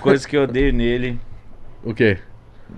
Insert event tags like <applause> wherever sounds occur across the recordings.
coisa que eu odeio nele. O quê?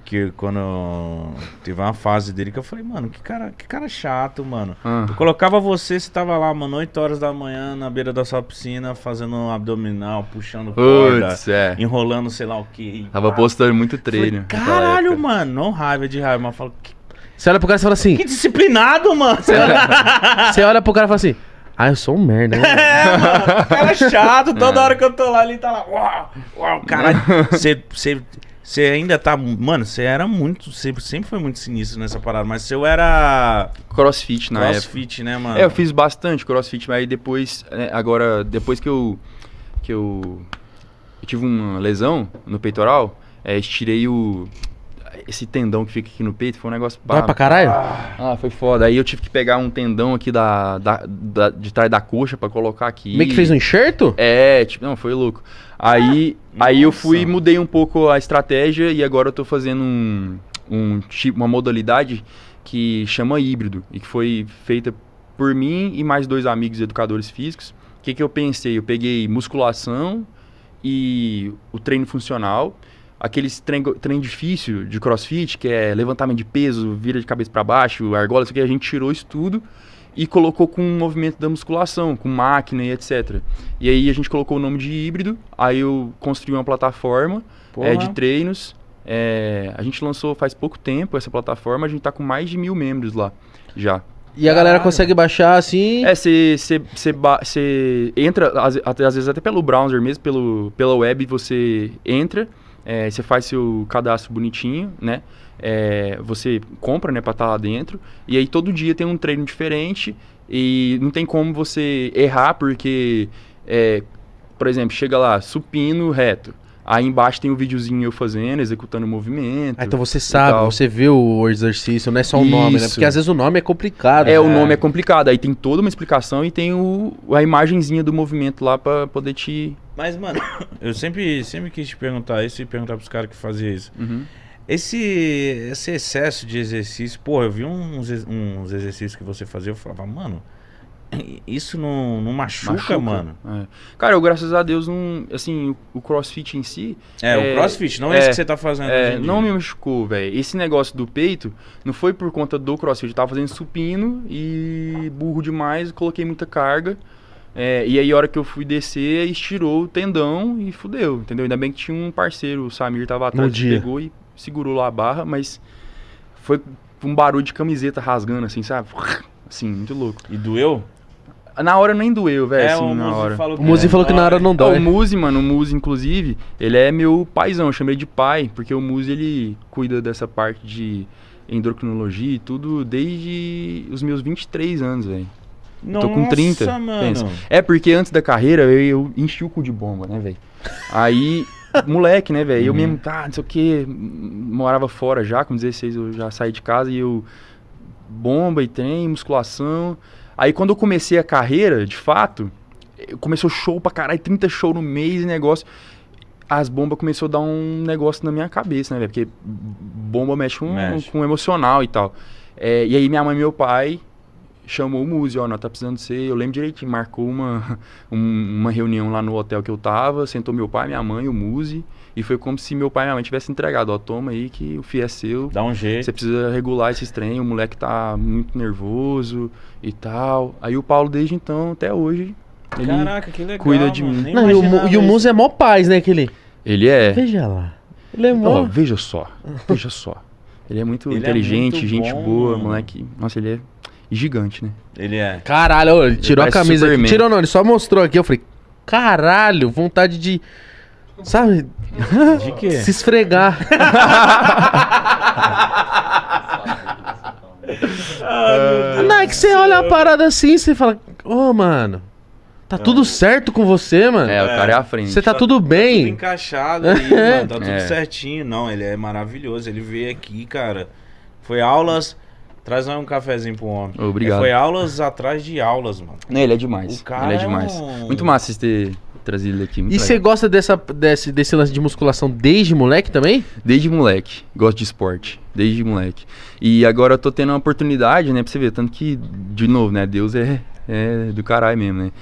Que quando teve uma fase dele que eu falei, mano, que cara, que cara chato, mano. Ah. Eu colocava você, você tava lá, mano, 8 horas da manhã, na beira da sua piscina, fazendo um abdominal, puxando corda, Puts, é. enrolando sei lá o que. Tava cara. postando muito treino. Falei, Caralho, mano, não raiva é de raiva, mas falo, que... Você olha pro cara e fala assim. Que disciplinado, mano! Você <laughs> olha, você olha pro cara e fala assim. Ah, eu sou um merda. Né? <laughs> é, mano, cara é chato, <laughs> toda é. hora que eu tô lá, ele tá lá. Uau, uau, caralho. Você. <laughs> Você ainda tá. Mano, você era muito. sempre sempre foi muito sinistro nessa parada, mas eu era. Crossfit na crossfit, época. Crossfit, né, mano? É, eu fiz bastante crossfit, mas aí depois. É, agora, depois que eu. Que eu. eu tive uma lesão no peitoral, é, estirei o esse tendão que fica aqui no peito foi um negócio. Dói pra caralho? Ah, foi foda. Aí eu tive que pegar um tendão aqui da, da, da de trás da coxa para colocar aqui. Meio que fez um enxerto? É, tipo, não, foi louco. Aí, ah, aí eu fui mudei um pouco a estratégia e agora eu tô fazendo um, um tipo, uma modalidade que chama híbrido e que foi feita por mim e mais dois amigos educadores físicos. O que, que eu pensei? Eu peguei musculação e o treino funcional aqueles trem, trem difícil de crossfit, que é levantamento de peso, vira de cabeça para baixo, argola, isso aqui, a gente tirou isso tudo e colocou com um movimento da musculação, com máquina e etc. E aí a gente colocou o nome de híbrido, aí eu construí uma plataforma é, de treinos. É, a gente lançou faz pouco tempo essa plataforma, a gente tá com mais de mil membros lá já. E a galera ah, consegue baixar assim? É, você entra, às, às vezes até pelo browser mesmo, pelo, pela web, você entra é, você faz seu cadastro bonitinho, né? É, você compra, né, para estar tá lá dentro. E aí todo dia tem um treino diferente e não tem como você errar porque, é, por exemplo, chega lá supino reto. Aí embaixo tem um videozinho eu fazendo, executando o movimento. Ah, então você sabe, você vê o exercício, não é só o nome, né? Porque às vezes o nome é complicado. É, né? o nome é complicado. Aí tem toda uma explicação e tem o, a imagenzinha do movimento lá para poder te mas, mano, <coughs> eu sempre, sempre quis te perguntar isso e perguntar pros caras que faziam isso. Uhum. Esse, esse excesso de exercício, pô, eu vi uns, uns exercícios que você fazia, eu falava, mano, <coughs> isso não, não machuca, machuca, mano. É. Cara, eu graças a Deus não. Assim, o crossfit em si. É, é o crossfit, não é, que você tá fazendo. É, não me machucou, velho. Esse negócio do peito não foi por conta do crossfit. Eu tava fazendo supino e burro demais, coloquei muita carga. É, e aí a hora que eu fui descer, estirou o tendão e fudeu, entendeu? Ainda bem que tinha um parceiro, o Samir tava atrás, pegou e segurou lá a barra, mas foi um barulho de camiseta rasgando, assim, sabe? Assim, muito louco. E doeu? Na hora nem doeu, velho, é, assim, o na Muzi hora. Falou o Muzi é. falou que na hora não é, dói. O Muzi, mano, o Muzi, inclusive, ele é meu paizão, eu chamei de pai, porque o Muzi, ele cuida dessa parte de endocrinologia e tudo desde os meus 23 anos, velho. Nossa, tô com 30. Mano. Pensa. É porque antes da carreira eu, eu enchi o cu de bomba, né, velho? Aí, <laughs> moleque, né, velho? Eu uhum. mesmo, tá, não sei o que, morava fora já, com 16 eu já saí de casa e eu. Bomba e trem, musculação. Aí quando eu comecei a carreira, de fato, eh, começou show pra caralho, 30 show no mês e negócio. As bombas começou a dar um negócio na minha cabeça, né, velho? Porque bomba mexe com, mexe. com emocional e tal. É, e aí minha mãe e meu pai chamou o Muzi, ó, nós tá precisando ser, eu lembro direitinho, marcou uma, <laughs> um, uma reunião lá no hotel que eu tava, sentou meu pai, minha mãe, o Muzi, e foi como se meu pai e minha mãe tivessem entregado, ó, toma aí que o fio é seu. Dá um jeito. Você precisa regular esse trem, o moleque tá muito nervoso e tal. Aí o Paulo, desde então, até hoje, ele Caraca, que legal, cuida de mim. Não, e, o, e o Muzi é mó paz, né, aquele? Ele é. Veja lá. Ele é mó... Ó, veja só, veja só. Ele é muito ele é inteligente, é muito gente bom, boa, moleque. Nossa, ele é gigante, né? Ele é. Caralho, ele tirou ele a é camisa. Aqui, tirou não, ele só mostrou aqui. Eu falei, caralho, vontade de. Sabe? De quê? <laughs> Se esfregar. ah, não, é que você olha a parada assim, você fala, ô, oh, mano. Tá é. tudo certo com você, mano. É, o é. cara é à frente. Você tá, tá tudo bem. Tá tudo encaixado aí, <laughs> mano. Tá tudo é. certinho. Não, ele é maravilhoso. Ele veio aqui, cara. Foi aulas Traz um cafezinho pro homem. Obrigado. É, foi aulas atrás de aulas, mano. Ele é demais. O é cara ele é demais. Um... Muito massa ter trazido ele aqui. E você gosta dessa, desse, desse lance de musculação desde moleque também? Desde moleque. Gosto de esporte. Desde moleque. E agora eu tô tendo uma oportunidade, né? Pra você ver. Tanto que, de novo, né? Deus é, é do caralho mesmo, né?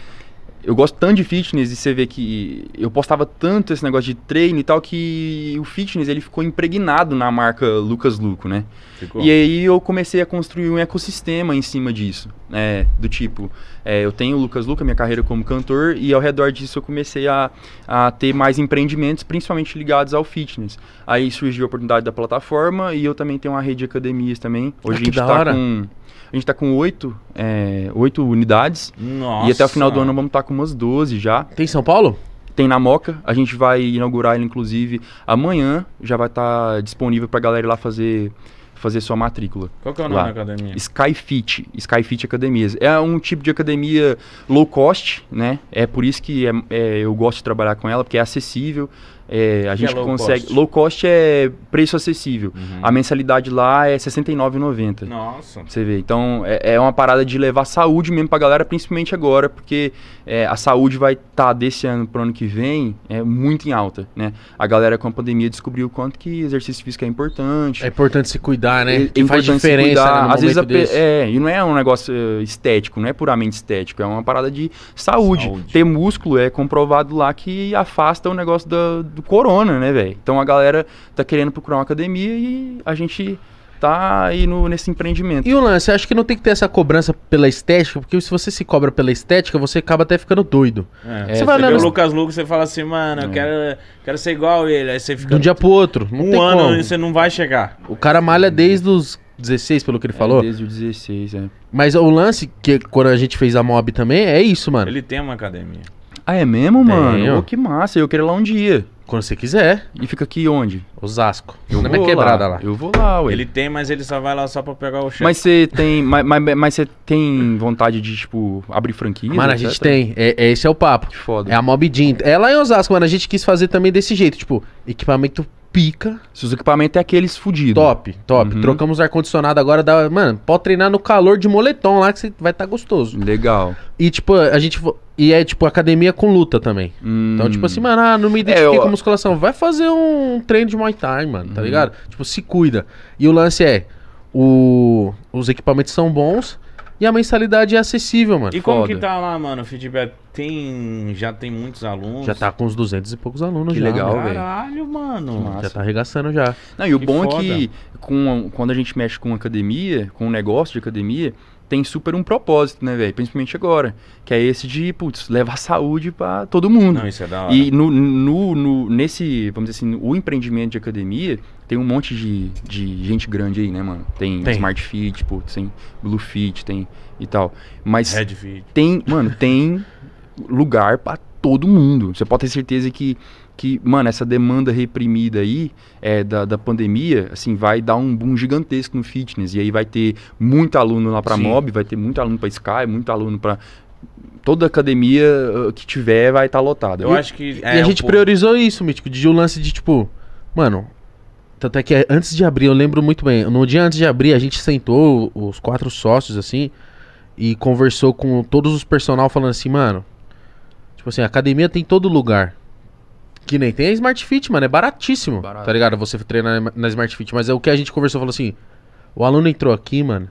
eu gosto tanto de fitness e você vê que eu postava tanto esse negócio de treino e tal que o fitness ele ficou impregnado na marca Lucas Luco, né? Ficou. E aí eu comecei a construir um ecossistema em cima disso, né? Do tipo, é, eu tenho o Lucas Luco, minha carreira como cantor e ao redor disso eu comecei a, a ter mais empreendimentos, principalmente ligados ao fitness. Aí surgiu a oportunidade da plataforma e eu também tenho uma rede de academias também. Hoje ah, a gente está com a gente está com oito, é, oito unidades. Nossa. E até o final do ano vamos estar tá com umas 12 já. Tem São Paulo? Tem na Moca. A gente vai inaugurar ele, inclusive, amanhã. Já vai estar tá disponível para a galera ir lá fazer fazer sua matrícula. Qual que é o nome lá. da academia? Skyfit, Skyfit Academias. É um tipo de academia low cost, né? É por isso que é, é, eu gosto de trabalhar com ela, porque é acessível, é, a é gente é low consegue. Cost? Low cost é preço acessível. Uhum. A mensalidade lá é R$ 69,90. Nossa. Você vê. Então é, é, uma parada de levar saúde mesmo pra galera, principalmente agora, porque é, a saúde vai estar tá desse ano pro ano que vem é muito em alta. né? A galera com a pandemia descobriu o quanto que exercício físico é importante. É importante se cuidar, né? É que faz diferença. Né, Às vezes é, e não é um negócio eh, estético, não é puramente estético, é uma parada de saúde. saúde. Ter músculo é comprovado lá que afasta o negócio da, do do corona, né, velho? Então a galera tá querendo procurar uma academia e a gente tá aí no, nesse empreendimento. E o lance, acho que não tem que ter essa cobrança pela estética, porque se você se cobra pela estética, você acaba até ficando doido. É. Você, é, vai você vê o Lucas Lucas você fala assim, mano, eu é. quero, quero ser igual ele. Aí você fica. De um dia pro outro. um ano como. você não vai chegar. O cara malha desde os 16, pelo que ele é, falou. Desde o 16, é. Mas o lance, que quando a gente fez a MOB também, é isso, mano. Ele tem uma academia. Ah, é mesmo, mano? Oh, que massa, eu queria ir lá um dia. Quando você quiser. E fica aqui onde? Osasco. Eu Na minha quebrada lá. Eu vou lá, ué. Ele tem, mas ele só vai lá só pra pegar o chão. Mas você tem. mas, mas, mas você tem vontade de, tipo, abrir franquia? Mano, a gente tem. É, é, esse é o papo. Que foda. É a Mob Jean. É lá em Osasco, mano. A gente quis fazer também desse jeito. Tipo, equipamento pica. Se os equipamentos é aqueles fudidos. Top, top. Uhum. Trocamos ar-condicionado agora. Mano, pode treinar no calor de moletom lá que você vai estar tá gostoso. Legal. E, tipo, a gente. E é tipo academia com luta também. Hum. Então, tipo assim, mano, ah, não me é, identifiquei é, eu... com musculação. Vai fazer um treino de Muay Thai, mano, tá hum. ligado? Tipo, se cuida. E o lance é, o... os equipamentos são bons e a mensalidade é acessível, mano. E Foda. como que tá lá, mano? O feedback tem. Já tem muitos alunos. Já tá com uns 200 e poucos alunos, que já, legal, velho. Caralho, mano. Nossa. Já tá arregaçando já. Não, e o que bom foda. é que com, quando a gente mexe com academia, com um negócio de academia, tem super um propósito, né, velho? Principalmente agora. Que é esse de, putz, levar saúde para todo mundo. Não, isso é da hora. E no, no, no, nesse, vamos dizer assim, o empreendimento de academia, tem um monte de, de gente grande aí, né, mano? Tem, tem. Smart Fit, putz, tem Blue Fit, tem e tal. Mas Red Fit. tem, mano, tem lugar para todo mundo. Você pode ter certeza que que, mano, essa demanda reprimida aí é, da, da pandemia, assim, vai dar um boom gigantesco no fitness. E aí vai ter muito aluno lá para Mob, vai ter muito aluno para Sky, muito aluno para toda academia uh, que tiver vai estar tá lotada. Eu e, acho que é, e a gente um priorizou pouco... isso, mítico, de um lance de tipo, mano, tanto é que é, antes de abrir, eu lembro muito bem, no dia antes de abrir, a gente sentou os quatro sócios assim e conversou com todos os personal falando assim, mano, tipo assim, a academia tem todo lugar. Que nem tem a Smart Fit, mano. É baratíssimo. Barato. Tá ligado? Você treinar na Smart Fit. Mas é o que a gente conversou, falou assim: o aluno entrou aqui, mano.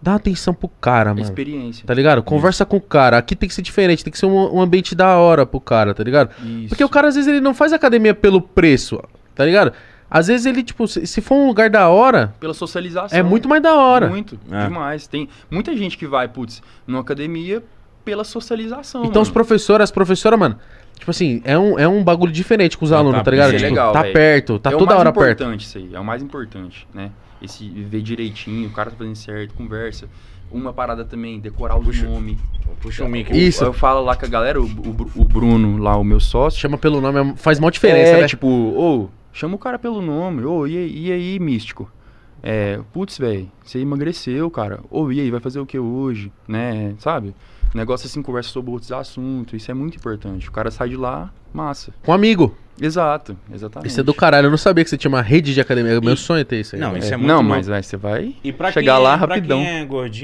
Dá atenção pro cara, mano. Experiência. Tá ligado? Conversa Isso. com o cara. Aqui tem que ser diferente, tem que ser um, um ambiente da hora pro cara, tá ligado? Isso. Porque o cara, às vezes, ele não faz academia pelo preço, tá ligado? Às vezes ele, tipo, se, for um lugar da hora. Pela socialização. É muito né? mais da hora. Muito, é. demais. Tem muita gente que vai, putz, numa academia pela socialização. Então mano. os professores, as professoras, mano, Tipo assim, é um, é um bagulho diferente com os tá alunos, tá, tá ligado? Tipo, é legal, tá véio. perto, tá é toda hora perto. É o mais importante isso aí, é o mais importante, né? Esse ver direitinho, o cara tá fazendo certo, conversa. Uma parada também, decorar os puxa, nomes. Puxa o mic. Isso. Eu, eu falo lá com a galera, o, o, o, Bruno lá, o meu sócio. Chama pelo nome, é faz mal diferença, é, né? tipo, ô, oh, chama o cara pelo nome, ô, oh, e, e aí, místico? É, putz, velho, você emagreceu, cara. Ô, oh, e aí, vai fazer o que hoje? Né, sabe? O negócio é assim, conversa sobre outros assuntos, isso é muito importante. O cara sai de lá, massa. Com um amigo. Exato, exatamente. Isso é do caralho, eu não sabia que você tinha uma rede de academia. E... Meu sonho é ter isso aí. Não, isso é, é muito Não, mas aí, você vai e chegar quem, é- lá rapidão. Pra quem é gordinho,